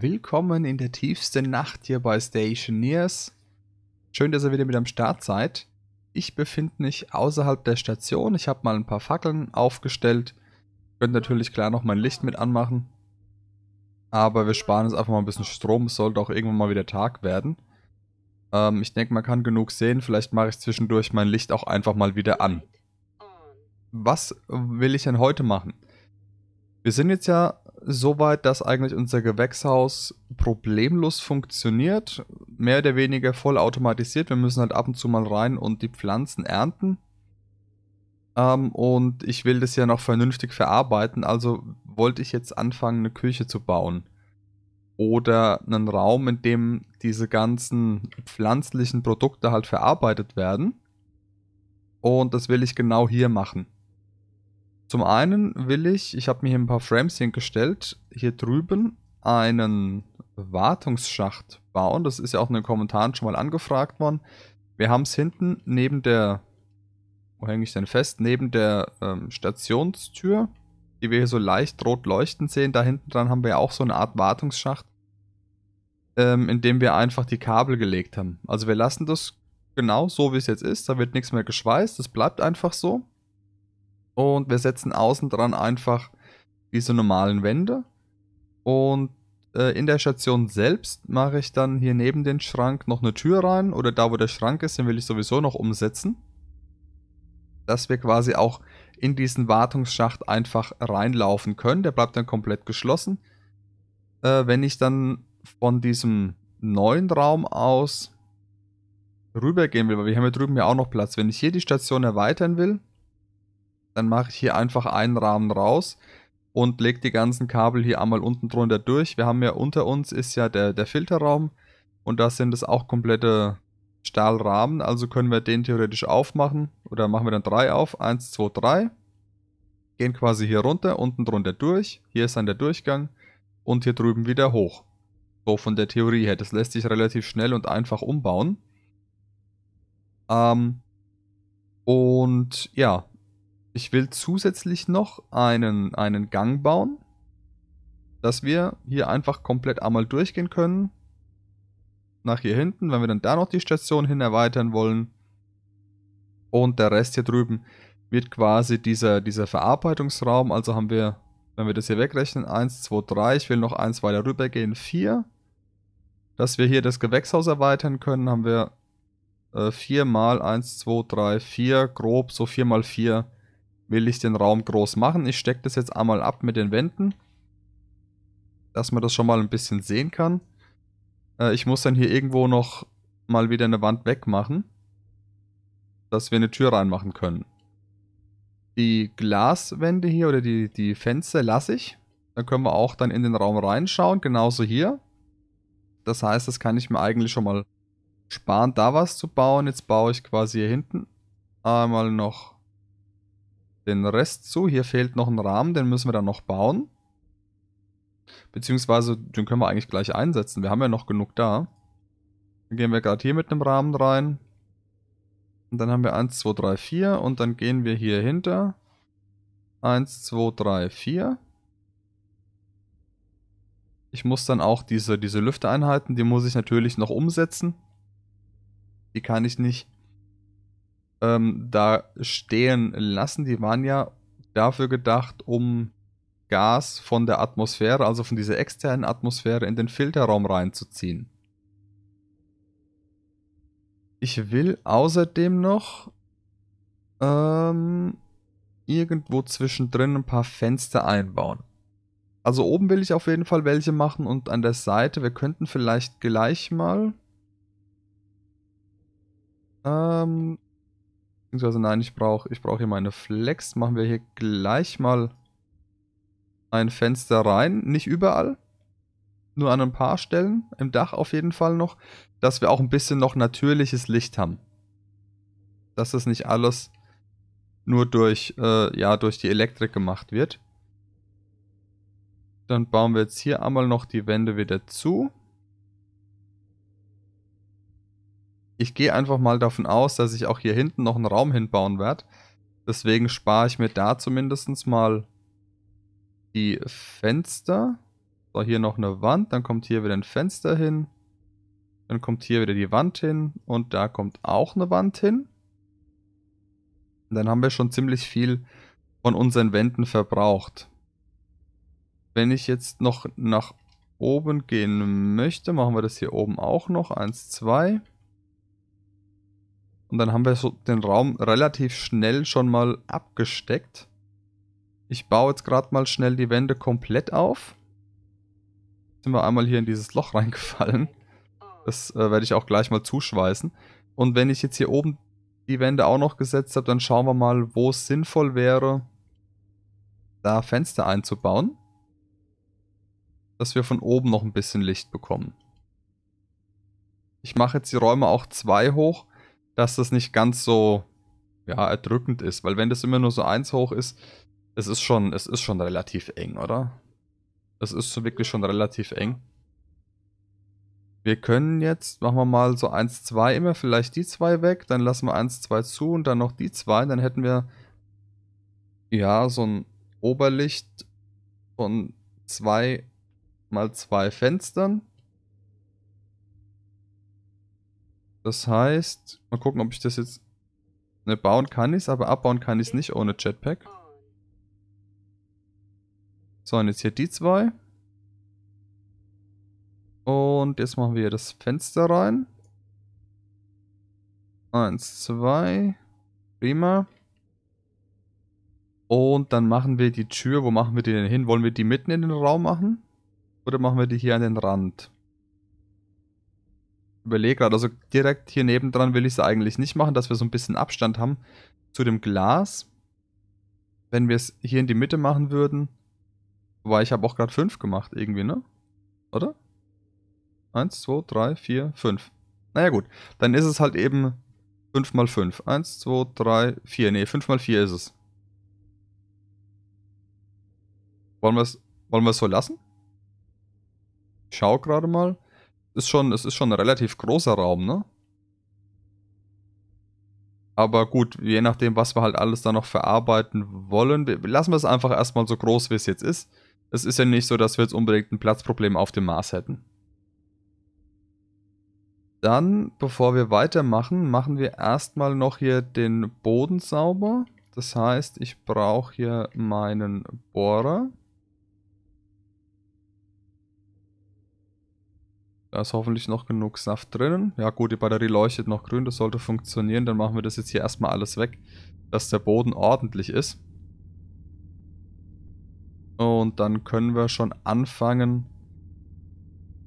Willkommen in der tiefsten Nacht hier bei Stationeers. Schön, dass ihr wieder mit am Start seid. Ich befinde mich außerhalb der Station. Ich habe mal ein paar Fackeln aufgestellt. Könnt natürlich klar noch mein Licht mit anmachen. Aber wir sparen jetzt einfach mal ein bisschen Strom. Es sollte auch irgendwann mal wieder Tag werden. Ähm, ich denke, man kann genug sehen. Vielleicht mache ich zwischendurch mein Licht auch einfach mal wieder an. Was will ich denn heute machen? Wir sind jetzt ja soweit, dass eigentlich unser Gewächshaus problemlos funktioniert, mehr oder weniger voll automatisiert. Wir müssen halt ab und zu mal rein und die Pflanzen ernten. Ähm, und ich will das ja noch vernünftig verarbeiten, also wollte ich jetzt anfangen, eine Küche zu bauen. Oder einen Raum, in dem diese ganzen pflanzlichen Produkte halt verarbeitet werden. Und das will ich genau hier machen. Zum einen will ich, ich habe mir hier ein paar Frames hingestellt, hier drüben einen Wartungsschacht bauen. Das ist ja auch in den Kommentaren schon mal angefragt worden. Wir haben es hinten neben der, wo hänge ich denn fest, neben der ähm, Stationstür, die wir hier so leicht rot leuchten sehen. Da hinten dran haben wir auch so eine Art Wartungsschacht, ähm, in dem wir einfach die Kabel gelegt haben. Also wir lassen das genau so, wie es jetzt ist. Da wird nichts mehr geschweißt. Das bleibt einfach so. Und wir setzen außen dran einfach diese normalen Wände. Und äh, in der Station selbst mache ich dann hier neben den Schrank noch eine Tür rein. Oder da, wo der Schrank ist, den will ich sowieso noch umsetzen. Dass wir quasi auch in diesen Wartungsschacht einfach reinlaufen können. Der bleibt dann komplett geschlossen. Äh, wenn ich dann von diesem neuen Raum aus rübergehen will, weil wir haben hier drüben ja auch noch Platz. Wenn ich hier die Station erweitern will, dann mache ich hier einfach einen Rahmen raus und lege die ganzen Kabel hier einmal unten drunter durch. Wir haben ja unter uns ist ja der, der Filterraum und da sind es auch komplette Stahlrahmen, also können wir den theoretisch aufmachen oder machen wir dann drei auf, eins, zwei, drei. Gehen quasi hier runter, unten drunter durch, hier ist dann der Durchgang und hier drüben wieder hoch. So von der Theorie her, das lässt sich relativ schnell und einfach umbauen. Ähm, und ja, ich will zusätzlich noch einen, einen Gang bauen, dass wir hier einfach komplett einmal durchgehen können. Nach hier hinten, wenn wir dann da noch die Station hin erweitern wollen. Und der Rest hier drüben wird quasi dieser, dieser Verarbeitungsraum. Also haben wir, wenn wir das hier wegrechnen, 1, 2, 3. Ich will noch 1 weiter rübergehen, 4. Dass wir hier das Gewächshaus erweitern können, haben wir äh, 4 mal 1, 2, 3, 4. Grob so 4 mal 4 will ich den Raum groß machen. Ich stecke das jetzt einmal ab mit den Wänden, dass man das schon mal ein bisschen sehen kann. Äh, ich muss dann hier irgendwo noch mal wieder eine Wand wegmachen, dass wir eine Tür reinmachen können. Die Glaswände hier oder die, die Fenster lasse ich. Dann können wir auch dann in den Raum reinschauen, genauso hier. Das heißt, das kann ich mir eigentlich schon mal sparen, da was zu bauen. Jetzt baue ich quasi hier hinten einmal noch den Rest zu. Hier fehlt noch ein Rahmen, den müssen wir dann noch bauen. Beziehungsweise, den können wir eigentlich gleich einsetzen. Wir haben ja noch genug da. Dann gehen wir gerade hier mit einem Rahmen rein. Und dann haben wir 1, 2, 3, 4. Und dann gehen wir hier hinter. 1, 2, 3, 4. Ich muss dann auch diese, diese Lüftereinheiten, die muss ich natürlich noch umsetzen. Die kann ich nicht ähm, da stehen lassen. Die waren ja dafür gedacht, um Gas von der Atmosphäre, also von dieser externen Atmosphäre, in den Filterraum reinzuziehen. Ich will außerdem noch ähm, irgendwo zwischendrin ein paar Fenster einbauen. Also oben will ich auf jeden Fall welche machen und an der Seite, wir könnten vielleicht gleich mal ähm, Beziehungsweise nein, ich brauche ich brauch hier meine Flex. Machen wir hier gleich mal ein Fenster rein. Nicht überall, nur an ein paar Stellen, im Dach auf jeden Fall noch, dass wir auch ein bisschen noch natürliches Licht haben. Dass das nicht alles nur durch, äh, ja, durch die Elektrik gemacht wird. Dann bauen wir jetzt hier einmal noch die Wände wieder zu. ich gehe einfach mal davon aus, dass ich auch hier hinten noch einen Raum hinbauen werde. Deswegen spare ich mir da zumindest mal die Fenster. So, hier noch eine Wand, dann kommt hier wieder ein Fenster hin. Dann kommt hier wieder die Wand hin und da kommt auch eine Wand hin. Und dann haben wir schon ziemlich viel von unseren Wänden verbraucht. Wenn ich jetzt noch nach oben gehen möchte, machen wir das hier oben auch noch. Eins, zwei. Und dann haben wir so den Raum relativ schnell schon mal abgesteckt. Ich baue jetzt gerade mal schnell die Wände komplett auf. Jetzt sind wir einmal hier in dieses Loch reingefallen. Das äh, werde ich auch gleich mal zuschweißen. Und wenn ich jetzt hier oben die Wände auch noch gesetzt habe, dann schauen wir mal, wo es sinnvoll wäre, da Fenster einzubauen. Dass wir von oben noch ein bisschen Licht bekommen. Ich mache jetzt die Räume auch zwei hoch, dass das nicht ganz so ja, erdrückend ist. Weil wenn das immer nur so eins hoch ist, es ist schon, es ist schon relativ eng, oder? Es ist wirklich schon relativ eng. Wir können jetzt, machen wir mal so 1, 2 immer, vielleicht die zwei weg, dann lassen wir 1, 2 zu und dann noch die zwei, dann hätten wir ja so ein Oberlicht von zwei mal zwei Fenstern. Das heißt, mal gucken, ob ich das jetzt... Ne, bauen kann ich es, aber abbauen kann ich es nicht ohne Jetpack. So, und jetzt hier die zwei. Und jetzt machen wir hier das Fenster rein. Eins, zwei. Prima. Und dann machen wir die Tür. Wo machen wir die denn hin? Wollen wir die mitten in den Raum machen? Oder machen wir die hier an den Rand? überlege gerade, also direkt hier nebendran will ich es eigentlich nicht machen, dass wir so ein bisschen Abstand haben zu dem Glas. Wenn wir es hier in die Mitte machen würden, wobei ich habe auch gerade 5 gemacht irgendwie, ne? Oder? 1, 2, 3, 4, 5. Naja gut, dann ist es halt eben 5 mal 5. 1, 2, 3, 4. Ne, 5 mal 4 ist es. Wollen wir es wollen so lassen? Ich schau gerade mal ist schon, es ist schon ein relativ großer Raum, ne? Aber gut, je nachdem, was wir halt alles da noch verarbeiten wollen, lassen wir es einfach erstmal so groß, wie es jetzt ist. Es ist ja nicht so, dass wir jetzt unbedingt ein Platzproblem auf dem Mars hätten. Dann, bevor wir weitermachen, machen wir erstmal noch hier den Boden sauber. Das heißt, ich brauche hier meinen Bohrer. Da ist hoffentlich noch genug Saft drinnen. Ja gut, die Batterie leuchtet noch grün, das sollte funktionieren. Dann machen wir das jetzt hier erstmal alles weg, dass der Boden ordentlich ist. Und dann können wir schon anfangen,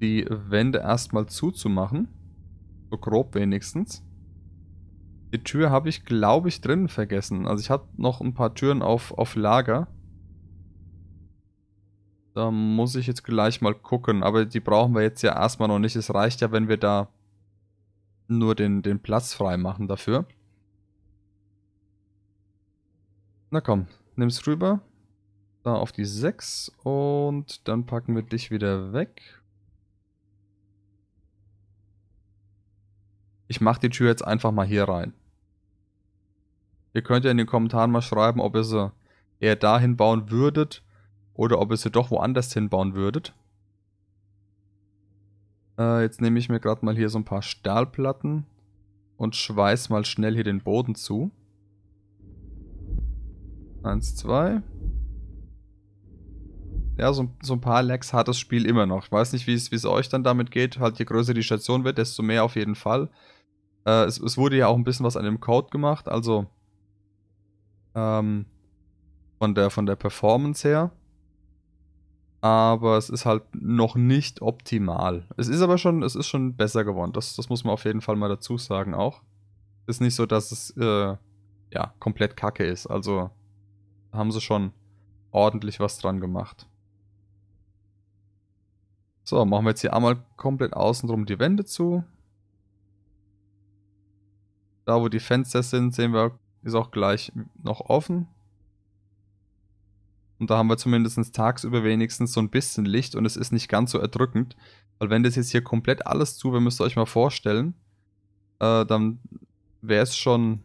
die Wände erstmal zuzumachen. So grob wenigstens. Die Tür habe ich, glaube ich, drinnen vergessen. Also ich habe noch ein paar Türen auf, auf Lager. Da muss ich jetzt gleich mal gucken. Aber die brauchen wir jetzt ja erstmal noch nicht. Es reicht ja, wenn wir da nur den, den Platz frei machen dafür. Na komm, nimm's rüber. Da auf die 6 und dann packen wir dich wieder weg. Ich mach die Tür jetzt einfach mal hier rein. Ihr könnt ja in den Kommentaren mal schreiben, ob ihr sie eher dahin bauen würdet oder ob ihr sie doch woanders hinbauen würdet. Äh, jetzt nehme ich mir gerade mal hier so ein paar Stahlplatten und schweiß mal schnell hier den Boden zu. Eins, zwei. Ja, so, so ein paar Lags hat das Spiel immer noch. Ich weiß nicht, wie es euch dann damit geht. Halt, je größer die Station wird, desto mehr auf jeden Fall. Äh, es, es, wurde ja auch ein bisschen was an dem Code gemacht, also ähm, von, der, von der Performance her aber es ist halt noch nicht optimal. Es ist aber schon, es ist schon besser geworden. Das, das muss man auf jeden Fall mal dazu sagen auch. Ist nicht so, dass es äh, ja komplett Kacke ist. Also haben sie schon ordentlich was dran gemacht. So, machen wir jetzt hier einmal komplett außenrum die Wände zu. Da, wo die Fenster sind, sehen wir, ist auch gleich noch offen. Und da haben wir zumindest tagsüber wenigstens so ein bisschen Licht und es ist nicht ganz so erdrückend. Weil wenn das jetzt hier komplett alles zu wäre, müsst ihr euch mal vorstellen, äh, dann wäre es schon,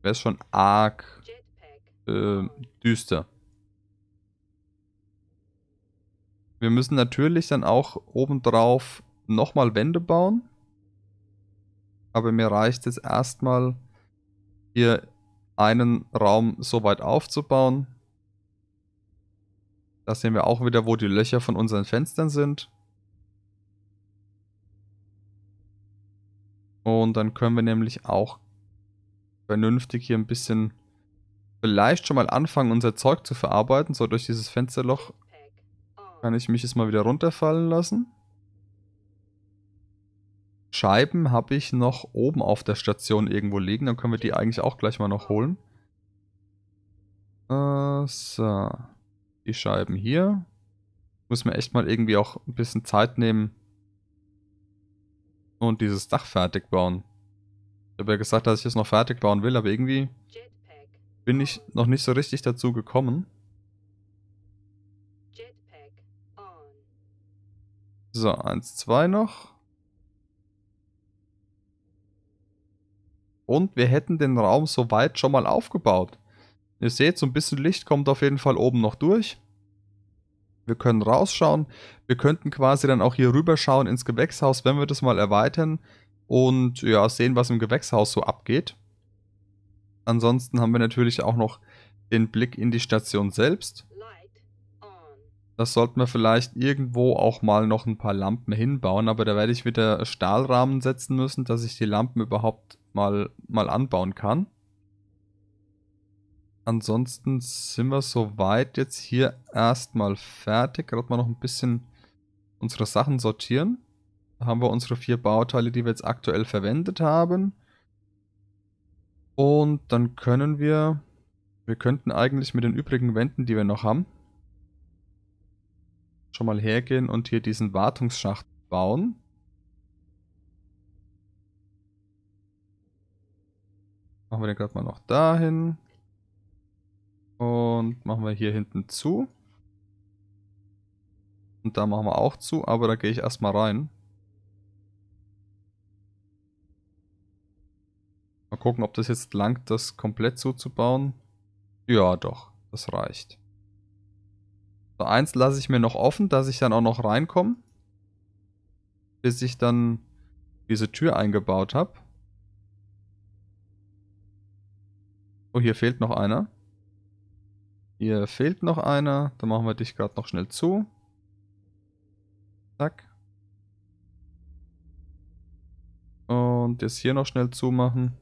wär's schon arg äh, düster. Wir müssen natürlich dann auch obendrauf nochmal Wände bauen. Aber mir reicht es erstmal, hier einen Raum so weit aufzubauen, da sehen wir auch wieder, wo die Löcher von unseren Fenstern sind. Und dann können wir nämlich auch vernünftig hier ein bisschen vielleicht schon mal anfangen, unser Zeug zu verarbeiten. So, durch dieses Fensterloch kann ich mich jetzt mal wieder runterfallen lassen. Scheiben habe ich noch oben auf der Station irgendwo liegen. Dann können wir die eigentlich auch gleich mal noch holen. Äh, so die Scheiben hier. Muss mir echt mal irgendwie auch ein bisschen Zeit nehmen und dieses Dach fertig bauen. Ich habe ja gesagt, dass ich es noch fertig bauen will, aber irgendwie bin ich noch nicht so richtig dazu gekommen. So, eins, zwei noch. Und wir hätten den Raum soweit schon mal aufgebaut. Ihr seht, so ein bisschen Licht kommt auf jeden Fall oben noch durch. Wir können rausschauen. Wir könnten quasi dann auch hier rüberschauen ins Gewächshaus, wenn wir das mal erweitern. Und ja, sehen, was im Gewächshaus so abgeht. Ansonsten haben wir natürlich auch noch den Blick in die Station selbst. Das sollten wir vielleicht irgendwo auch mal noch ein paar Lampen hinbauen, aber da werde ich wieder Stahlrahmen setzen müssen, dass ich die Lampen überhaupt mal, mal anbauen kann ansonsten sind wir soweit jetzt hier erstmal fertig. Gerade mal noch ein bisschen unsere Sachen sortieren. Da haben wir unsere vier Bauteile, die wir jetzt aktuell verwendet haben. Und dann können wir... Wir könnten eigentlich mit den übrigen Wänden, die wir noch haben, schon mal hergehen und hier diesen Wartungsschacht bauen. Machen wir den gerade mal noch dahin. Und machen wir hier hinten zu. Und da machen wir auch zu, aber da gehe ich erstmal rein. Mal gucken, ob das jetzt langt, das komplett zuzubauen. Ja, doch. Das reicht. So, eins lasse ich mir noch offen, dass ich dann auch noch reinkomme. Bis ich dann diese Tür eingebaut habe. Oh, hier fehlt noch einer. Hier fehlt noch einer. Da machen wir dich gerade noch schnell zu. Zack. Und jetzt hier noch schnell zumachen.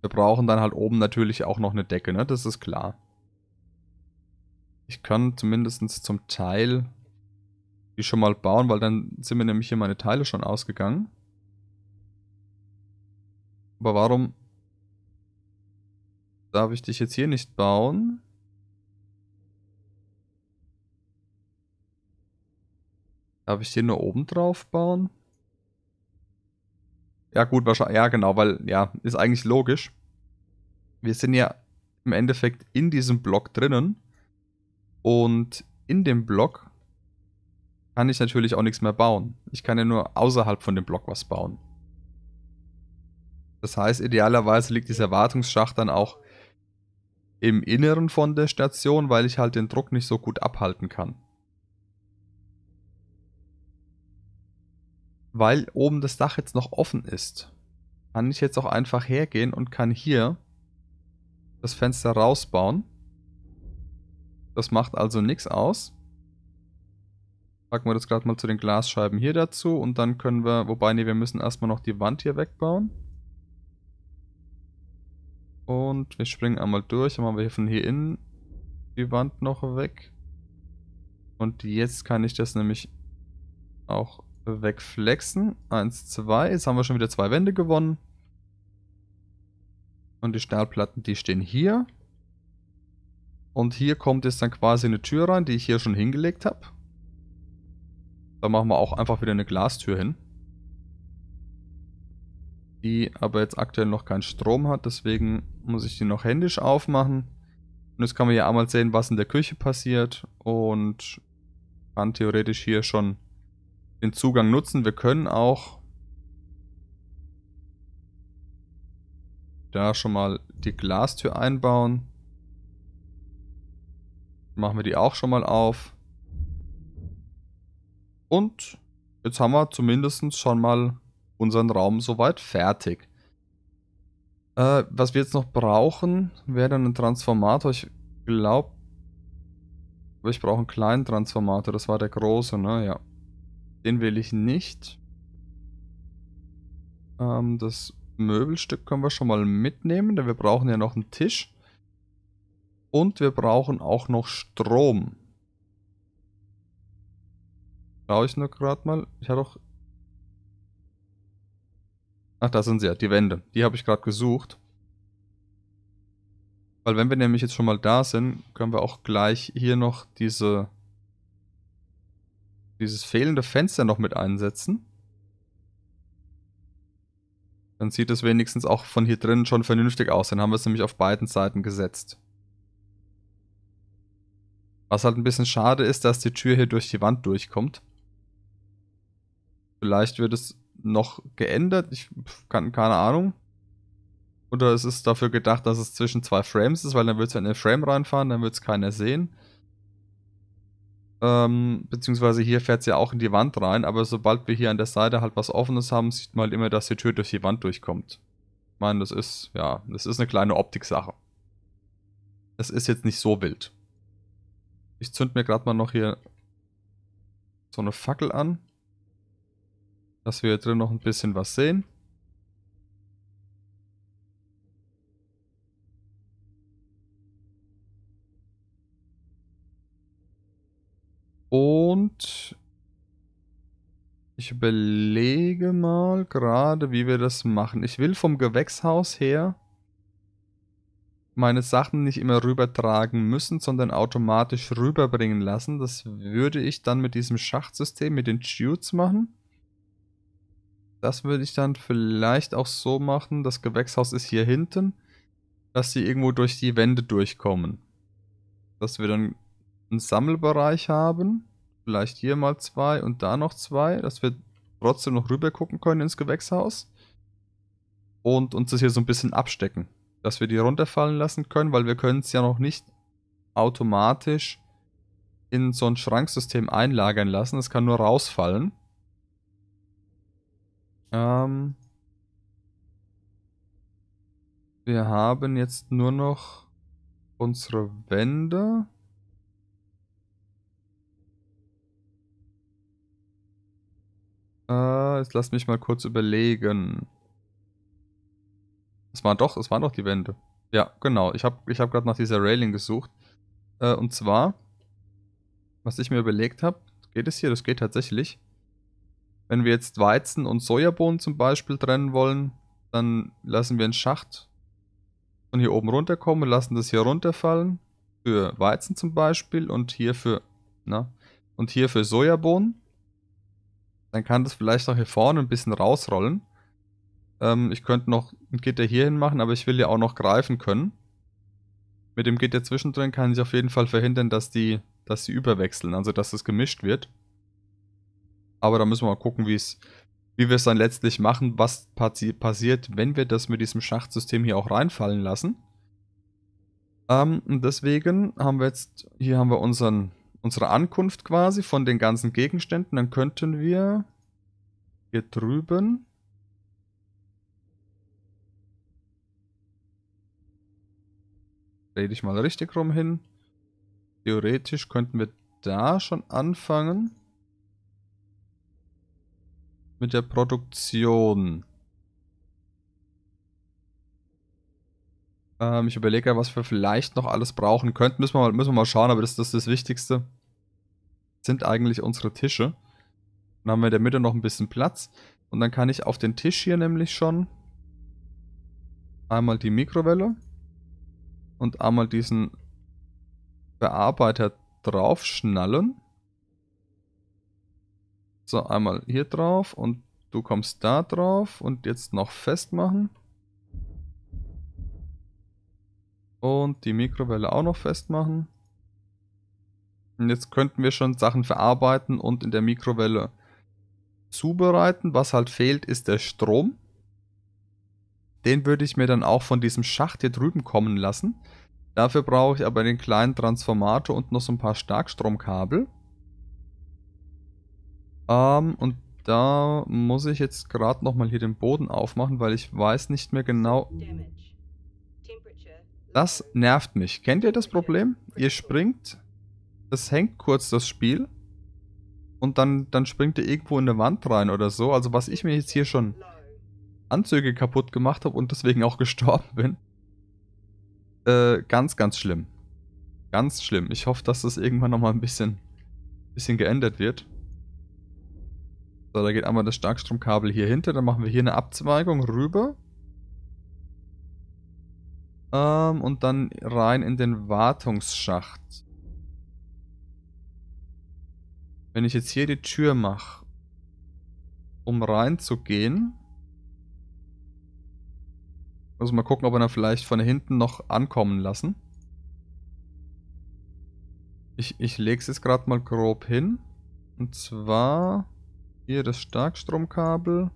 Wir brauchen dann halt oben natürlich auch noch eine Decke, ne? Das ist klar. Ich kann zumindest zum Teil die schon mal bauen, weil dann sind mir nämlich hier meine Teile schon ausgegangen. Aber warum Darf ich dich jetzt hier nicht bauen? Darf ich den nur oben drauf bauen? Ja gut, wahrscheinlich. Ja genau, weil ja, ist eigentlich logisch. Wir sind ja im Endeffekt in diesem Block drinnen. Und in dem Block kann ich natürlich auch nichts mehr bauen. Ich kann ja nur außerhalb von dem Block was bauen. Das heißt, idealerweise liegt dieser Wartungsschacht dann auch im Inneren von der Station, weil ich halt den Druck nicht so gut abhalten kann. Weil oben das Dach jetzt noch offen ist, kann ich jetzt auch einfach hergehen und kann hier das Fenster rausbauen. Das macht also nichts aus. Packen wir das gerade mal zu den Glasscheiben hier dazu und dann können wir, wobei, nee, wir müssen erstmal noch die Wand hier wegbauen. Und wir springen einmal durch. Dann machen wir von hier innen die Wand noch weg. Und jetzt kann ich das nämlich auch wegflexen. Eins, zwei. Jetzt haben wir schon wieder zwei Wände gewonnen. Und die Stahlplatten, die stehen hier. Und hier kommt jetzt dann quasi eine Tür rein, die ich hier schon hingelegt habe. Da machen wir auch einfach wieder eine Glastür hin die aber jetzt aktuell noch keinen Strom hat. Deswegen muss ich die noch händisch aufmachen. Und jetzt kann man ja einmal sehen, was in der Küche passiert und kann theoretisch hier schon den Zugang nutzen. Wir können auch da schon mal die Glastür einbauen. Machen wir die auch schon mal auf. Und jetzt haben wir zumindest schon mal unseren Raum soweit fertig. Äh, was wir jetzt noch brauchen, wäre dann ein Transformator. Ich glaube, ich brauche einen kleinen Transformator. Das war der große, ne? Ja. Den will ich nicht. Ähm, das Möbelstück können wir schon mal mitnehmen, denn wir brauchen ja noch einen Tisch. Und wir brauchen auch noch Strom. Schaue ich nur gerade mal. Ich habe auch Ach, da sind sie ja, die Wände. Die habe ich gerade gesucht. Weil wenn wir nämlich jetzt schon mal da sind, können wir auch gleich hier noch diese dieses fehlende Fenster noch mit einsetzen. Dann sieht es wenigstens auch von hier drinnen schon vernünftig aus. Dann haben wir es nämlich auf beiden Seiten gesetzt. Was halt ein bisschen schade ist, dass die Tür hier durch die Wand durchkommt. Vielleicht wird es noch geändert? Ich kann keine Ahnung. Oder ist es dafür gedacht, dass es zwischen zwei Frames ist, weil dann wird es in den Frame reinfahren, dann wird es keiner sehen. Ähm, beziehungsweise hier fährt es ja auch in die Wand rein, aber sobald wir hier an der Seite halt was Offenes haben, sieht man halt immer, dass die Tür durch die Wand durchkommt. Ich meine, das ist, ja, das ist eine kleine Optiksache. Es ist jetzt nicht so wild. Ich zünd mir gerade mal noch hier so eine Fackel an dass wir hier drin noch ein bisschen was sehen. Und ich überlege mal gerade, wie wir das machen. Ich will vom Gewächshaus her meine Sachen nicht immer rübertragen müssen, sondern automatisch rüberbringen lassen. Das würde ich dann mit diesem Schachtsystem, mit den Jutes machen. Das würde ich dann vielleicht auch so machen. Das Gewächshaus ist hier hinten, dass sie irgendwo durch die Wände durchkommen. Dass wir dann einen Sammelbereich haben. Vielleicht hier mal zwei und da noch zwei, dass wir trotzdem noch rüber gucken können ins Gewächshaus. Und uns das hier so ein bisschen abstecken. Dass wir die runterfallen lassen können, weil wir können es ja noch nicht automatisch in so ein Schranksystem einlagern lassen. Es kann nur rausfallen. Ähm, wir haben jetzt nur noch unsere Wände. Äh, jetzt lass mich mal kurz überlegen. Es waren doch, es waren doch die Wände. Ja, genau. Ich habe ich hab gerade nach dieser Railing gesucht. Äh, und zwar, was ich mir überlegt habe, geht es hier? Das geht tatsächlich. Wenn wir jetzt Weizen und Sojabohnen zum Beispiel trennen wollen, dann lassen wir einen Schacht von hier oben runterkommen und lassen das hier runterfallen. Für Weizen zum Beispiel und hier für, na, und hier für Sojabohnen. Dann kann das vielleicht auch hier vorne ein bisschen rausrollen. Ähm, ich könnte noch ein Gitter hier hin machen, aber ich will ja auch noch greifen können. Mit dem Gitter zwischendrin kann ich auf jeden Fall verhindern, dass die, dass die überwechseln, also dass das gemischt wird. Aber da müssen wir mal gucken, wie es wie wir es dann letztlich machen, was passi passiert, wenn wir das mit diesem Schachtsystem hier auch reinfallen lassen. Ähm, deswegen haben wir jetzt, hier haben wir unseren, unsere Ankunft quasi von den ganzen Gegenständen. Dann könnten wir hier drüben... Dreh dich mal richtig rum hin. Theoretisch könnten wir da schon anfangen mit der Produktion. Ähm, ich überlege ja, was wir vielleicht noch alles brauchen könnten. Müssen wir mal, müssen wir mal schauen, aber das, das ist das Wichtigste. Sind eigentlich unsere Tische. Dann haben wir in der Mitte noch ein bisschen Platz. Und dann kann ich auf den Tisch hier nämlich schon einmal die Mikrowelle und einmal diesen Bearbeiter draufschnallen. So, einmal hier drauf und du kommst da drauf und jetzt noch festmachen. Und die Mikrowelle auch noch festmachen. Und jetzt könnten wir schon Sachen verarbeiten und in der Mikrowelle zubereiten. Was halt fehlt, ist der Strom. Den würde ich mir dann auch von diesem Schacht hier drüben kommen lassen. Dafür brauche ich aber den kleinen Transformator und noch so ein paar Starkstromkabel. Ähm, und da muss ich jetzt gerade nochmal hier den Boden aufmachen, weil ich weiß nicht mehr genau... Das nervt mich. Kennt ihr das Problem? Ihr springt, das hängt kurz das Spiel und dann, dann springt ihr irgendwo in eine Wand rein oder so. Also was ich mir jetzt hier schon Anzüge kaputt gemacht habe und deswegen auch gestorben bin. Äh, ganz, ganz schlimm. Ganz schlimm. Ich hoffe, dass das irgendwann nochmal ein bisschen, bisschen geändert wird. So, da geht einmal das Starkstromkabel hier hinter. Dann machen wir hier eine Abzweigung rüber. Ähm, und dann rein in den Wartungsschacht. Wenn ich jetzt hier die Tür mache, um reinzugehen, muss also mal gucken, ob wir da vielleicht von hinten noch ankommen lassen. Ich, ich lege es jetzt gerade mal grob hin. Und zwar... Hier das Starkstromkabel.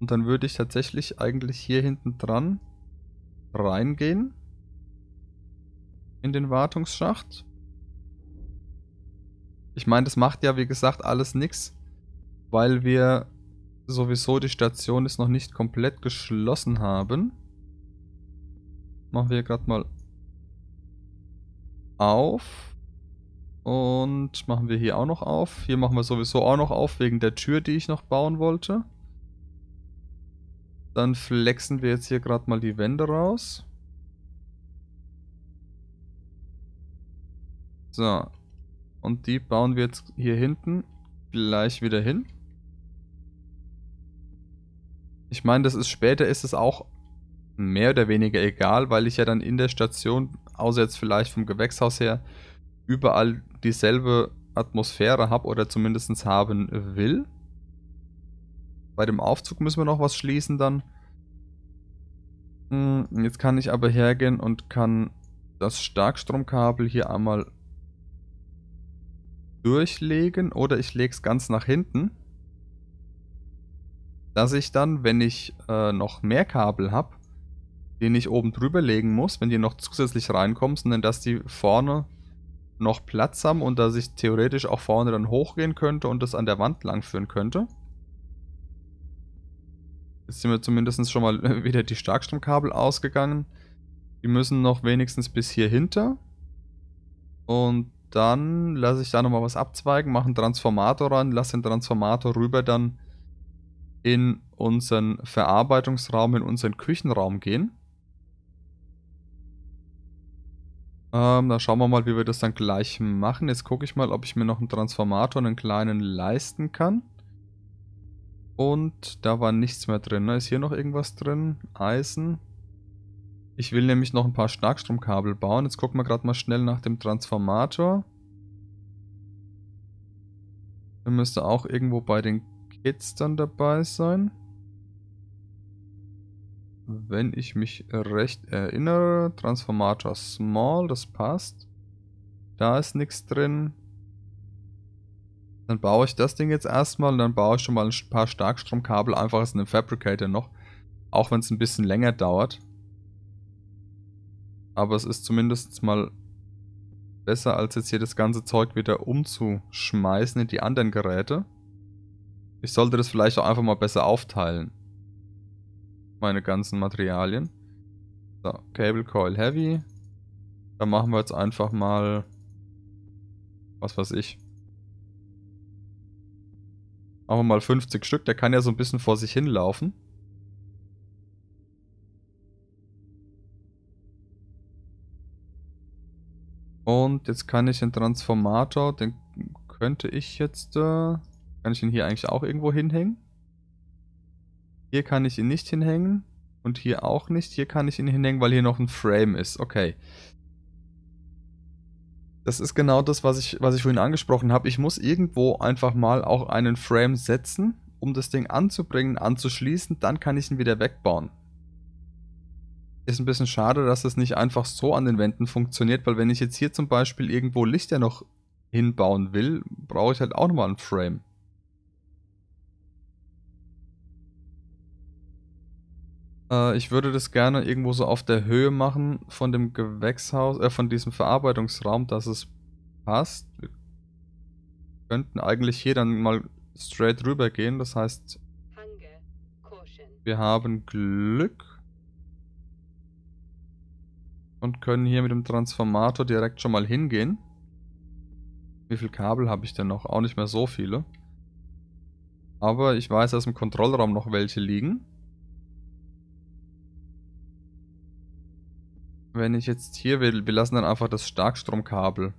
Und dann würde ich tatsächlich eigentlich hier hinten dran reingehen. In den Wartungsschacht. Ich meine, das macht ja wie gesagt alles nichts, weil wir sowieso die Station ist noch nicht komplett geschlossen haben. Machen wir gerade mal auf. Und machen wir hier auch noch auf. Hier machen wir sowieso auch noch auf, wegen der Tür, die ich noch bauen wollte. Dann flexen wir jetzt hier gerade mal die Wände raus. So. Und die bauen wir jetzt hier hinten gleich wieder hin. Ich meine, das ist später, ist es auch mehr oder weniger egal, weil ich ja dann in der Station, außer jetzt vielleicht vom Gewächshaus her, überall dieselbe Atmosphäre habe oder zumindest haben will. Bei dem Aufzug müssen wir noch was schließen dann. Hm, jetzt kann ich aber hergehen und kann das Starkstromkabel hier einmal durchlegen oder ich lege es ganz nach hinten. Dass ich dann, wenn ich äh, noch mehr Kabel habe, den ich oben drüber legen muss, wenn die noch zusätzlich reinkommen, sondern dass die vorne noch Platz haben und dass ich theoretisch auch vorne dann hochgehen könnte und das an der Wand langführen könnte. Jetzt sind wir zumindest schon mal äh, wieder die Starkstromkabel ausgegangen. Die müssen noch wenigstens bis hier hinter. Und dann lasse ich da nochmal was abzweigen, mache einen Transformator ran, lasse den Transformator rüber dann in unseren Verarbeitungsraum, in unseren Küchenraum gehen. Ähm, da schauen wir mal, wie wir das dann gleich machen. Jetzt gucke ich mal, ob ich mir noch einen Transformator, einen kleinen, leisten kann. Und da war nichts mehr drin. Ne? Ist hier noch irgendwas drin? Eisen. Ich will nämlich noch ein paar Starkstromkabel bauen. Jetzt gucken wir gerade mal schnell nach dem Transformator. Der müsste auch irgendwo bei den Kids dann dabei sein wenn ich mich recht erinnere. Transformator Small, das passt. Da ist nichts drin. Dann baue ich das Ding jetzt erstmal und dann baue ich schon mal ein paar Starkstromkabel einfach aus einem Fabricator noch. Auch wenn es ein bisschen länger dauert. Aber es ist zumindest mal besser, als jetzt hier das ganze Zeug wieder umzuschmeißen in die anderen Geräte. Ich sollte das vielleicht auch einfach mal besser aufteilen meine ganzen Materialien. So, Cable Coil Heavy. Da machen wir jetzt einfach mal, was weiß ich. Machen wir mal 50 Stück. Der kann ja so ein bisschen vor sich hinlaufen. Und jetzt kann ich den Transformator, den könnte ich jetzt, äh, kann ich ihn hier eigentlich auch irgendwo hinhängen? Hier kann ich ihn nicht hinhängen. Und hier auch nicht. Hier kann ich ihn hinhängen, weil hier noch ein Frame ist. Okay. Das ist genau das, was ich, was ich vorhin angesprochen habe. Ich muss irgendwo einfach mal auch einen Frame setzen, um das Ding anzubringen, anzuschließen. Dann kann ich ihn wieder wegbauen. Ist ein bisschen schade, dass das nicht einfach so an den Wänden funktioniert, weil wenn ich jetzt hier zum Beispiel irgendwo Lichter noch hinbauen will, brauche ich halt auch nochmal einen Frame. Äh, ich würde das gerne irgendwo so auf der Höhe machen von dem Gewächshaus, äh, von diesem Verarbeitungsraum, dass es passt. Wir könnten eigentlich hier dann mal straight rüber gehen. Das heißt, wir haben Glück und können hier mit dem Transformator direkt schon mal hingehen. Wie viel Kabel habe ich denn noch? Auch nicht mehr so viele. Aber ich weiß, dass im Kontrollraum noch welche liegen. wenn ich jetzt hier will, wir lassen dann einfach das Starkstromkabel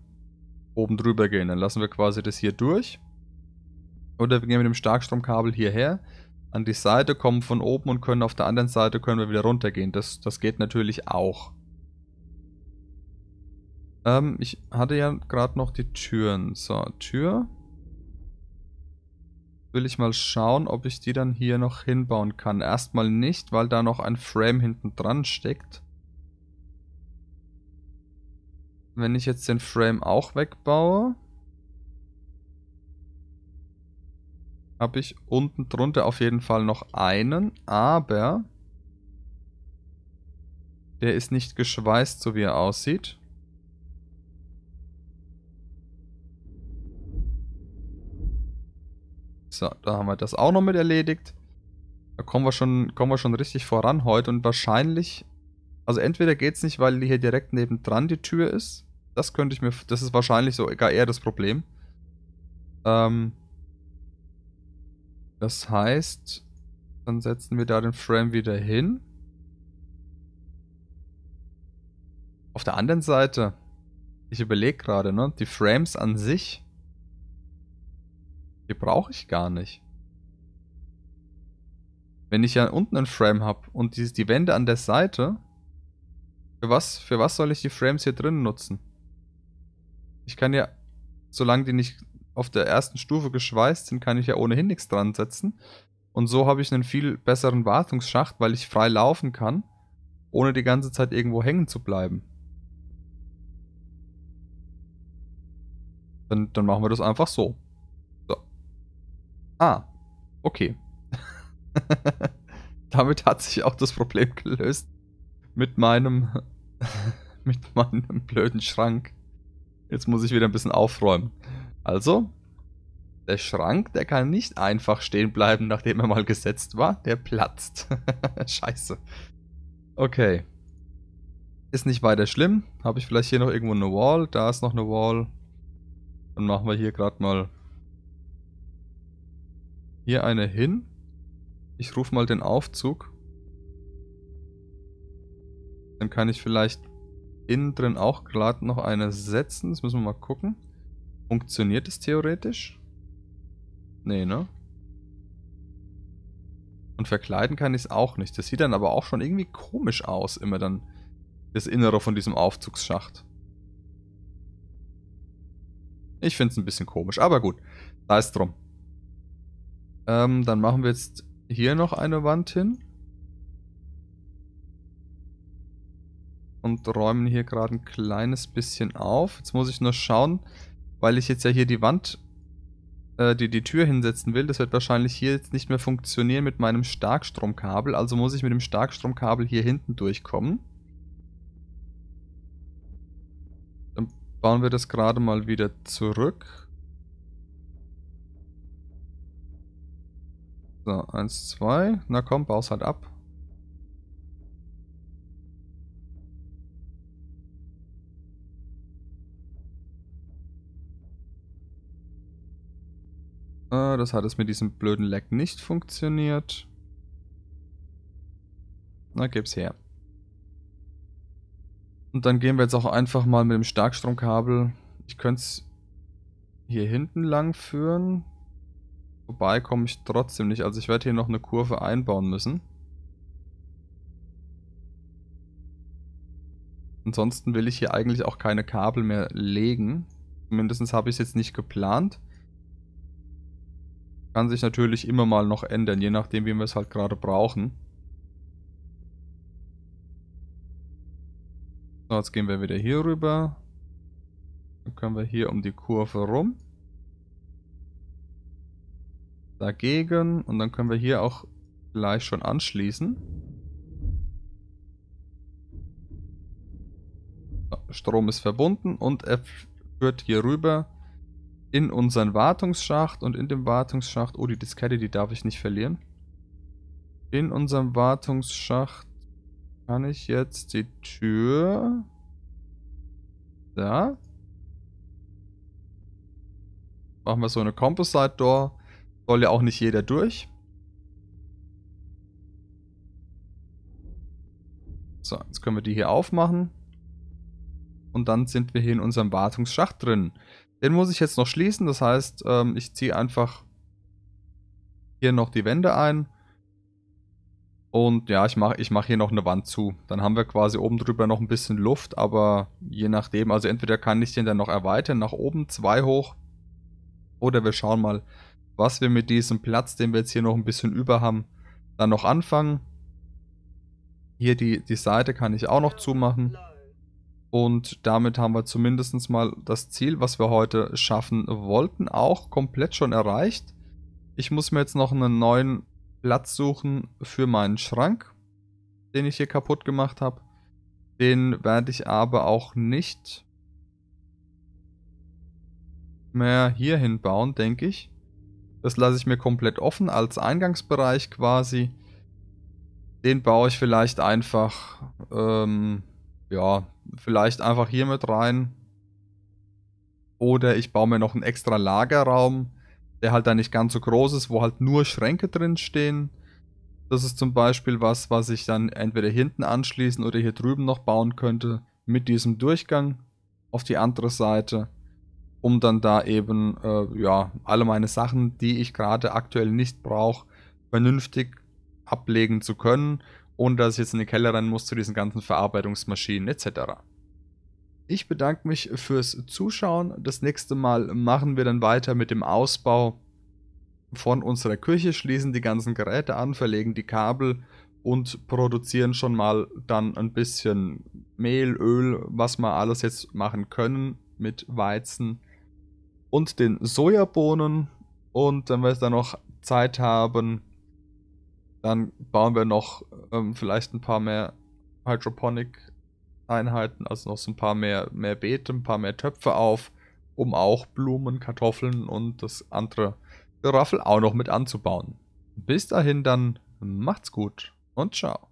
oben drüber gehen. Dann lassen wir quasi das hier durch. Oder wir gehen mit dem Starkstromkabel hierher, an die Seite, kommen von oben und können auf der anderen Seite können wir wieder runtergehen. Das, das geht natürlich auch. Ähm, ich hatte ja gerade noch die Türen. So, Tür. Will ich mal schauen, ob ich die dann hier noch hinbauen kann. Erstmal nicht, weil da noch ein Frame hinten dran steckt. Wenn ich jetzt den Frame auch wegbaue, habe ich unten drunter auf jeden Fall noch einen, aber der ist nicht geschweißt, so wie er aussieht. So, da haben wir das auch noch mit erledigt. Da kommen wir schon, kommen wir schon richtig voran heute und wahrscheinlich, also entweder geht es nicht, weil hier direkt nebendran die Tür ist, das könnte ich mir. Das ist wahrscheinlich sogar eher das Problem. Ähm, das heißt, dann setzen wir da den Frame wieder hin. Auf der anderen Seite, ich überlege gerade, ne? Die Frames an sich, die brauche ich gar nicht. Wenn ich ja unten einen Frame habe und die, die Wände an der Seite, für was, für was soll ich die Frames hier drin nutzen? ich kann ja, solange die nicht auf der ersten Stufe geschweißt sind, kann ich ja ohnehin nichts dran setzen. Und so habe ich einen viel besseren Wartungsschacht, weil ich frei laufen kann, ohne die ganze Zeit irgendwo hängen zu bleiben. Dann, dann machen wir das einfach so. So. Ah, okay. Damit hat sich auch das Problem gelöst. Mit meinem. mit meinem blöden Schrank. Jetzt muss ich wieder ein bisschen aufräumen. Also, der Schrank, der kann nicht einfach stehen bleiben, nachdem er mal gesetzt war. Der platzt. Scheiße. Okay. Ist nicht weiter schlimm. Habe ich vielleicht hier noch irgendwo eine Wall? Da ist noch eine Wall. Dann machen wir hier gerade mal hier eine hin. Ich rufe mal den Aufzug. Dann kann ich vielleicht innen drin auch gerade noch eine setzen. Das müssen wir mal gucken. Funktioniert es theoretisch? Nee, ne? Und verkleiden kann ich es auch nicht. Das sieht dann aber auch schon irgendwie komisch aus, immer dann das Innere von diesem Aufzugsschacht. Ich finde es ein bisschen komisch, aber gut. Da ist drum. Ähm, dann machen wir jetzt hier noch eine Wand hin. und räumen hier gerade ein kleines bisschen auf. Jetzt muss ich nur schauen, weil ich jetzt ja hier die Wand, äh, die die Tür hinsetzen will. Das wird wahrscheinlich hier jetzt nicht mehr funktionieren mit meinem Starkstromkabel. Also muss ich mit dem Starkstromkabel hier hinten durchkommen. Dann bauen wir das gerade mal wieder zurück. So, eins, zwei. Na komm, baus halt ab. Das hat es mit diesem blöden Lag nicht funktioniert. Na, gib's her. Und dann gehen wir jetzt auch einfach mal mit dem Starkstromkabel. Ich könnte es hier hinten lang führen. Wobei komme ich trotzdem nicht. Also ich werde hier noch eine Kurve einbauen müssen. Ansonsten will ich hier eigentlich auch keine Kabel mehr legen. Zumindest habe ich es jetzt nicht geplant kann sich natürlich immer mal noch ändern, je nachdem, wie wir es halt gerade brauchen. So, jetzt gehen wir wieder hier rüber. Dann können wir hier um die Kurve rum. Dagegen. Und dann können wir hier auch gleich schon anschließen. So, Strom ist verbunden und er führt hier rüber in unseren Wartungsschacht und in dem Wartungsschacht... Oh, die Diskette, die darf ich nicht verlieren. In unserem Wartungsschacht kann ich jetzt die Tür... Da. Machen wir so eine Composite Door. Soll ja auch nicht jeder durch. So, jetzt können wir die hier aufmachen. Und dann sind wir hier in unserem Wartungsschacht drin. Den muss ich jetzt noch schließen, das heißt, ähm, ich ziehe einfach hier noch die Wände ein. Und ja, ich mache ich mach hier noch eine Wand zu. Dann haben wir quasi oben drüber noch ein bisschen Luft, aber je nachdem, also entweder kann ich den dann noch erweitern, nach oben zwei hoch. Oder wir schauen mal, was wir mit diesem Platz, den wir jetzt hier noch ein bisschen über haben, dann noch anfangen. Hier die, die Seite kann ich auch noch zumachen. Und damit haben wir zumindest mal das Ziel, was wir heute schaffen wollten, auch komplett schon erreicht. Ich muss mir jetzt noch einen neuen Platz suchen für meinen Schrank, den ich hier kaputt gemacht habe. Den werde ich aber auch nicht mehr hier hinbauen, denke ich. Das lasse ich mir komplett offen als Eingangsbereich quasi. Den baue ich vielleicht einfach... Ähm, ja, vielleicht einfach hier mit rein. Oder ich baue mir noch einen extra Lagerraum, der halt da nicht ganz so groß ist, wo halt nur Schränke drin stehen. Das ist zum Beispiel was, was ich dann entweder hinten anschließen oder hier drüben noch bauen könnte mit diesem Durchgang auf die andere Seite, um dann da eben äh, ja alle meine Sachen, die ich gerade aktuell nicht brauche, vernünftig ablegen zu können ohne dass ich jetzt in den Keller rennen muss zu diesen ganzen Verarbeitungsmaschinen etc. Ich bedanke mich fürs Zuschauen. Das nächste Mal machen wir dann weiter mit dem Ausbau von unserer Küche, schließen die ganzen Geräte an, verlegen die Kabel und produzieren schon mal dann ein bisschen Mehl, Öl, was wir alles jetzt machen können mit Weizen und den Sojabohnen. Und dann wird es dann noch Zeit haben, dann bauen wir noch ähm, vielleicht ein paar mehr Hydroponic-Einheiten, also noch so ein paar mehr, mehr Beete, ein paar mehr Töpfe auf, um auch Blumen, Kartoffeln und das andere Geraffel auch noch mit anzubauen. Bis dahin dann macht's gut und ciao.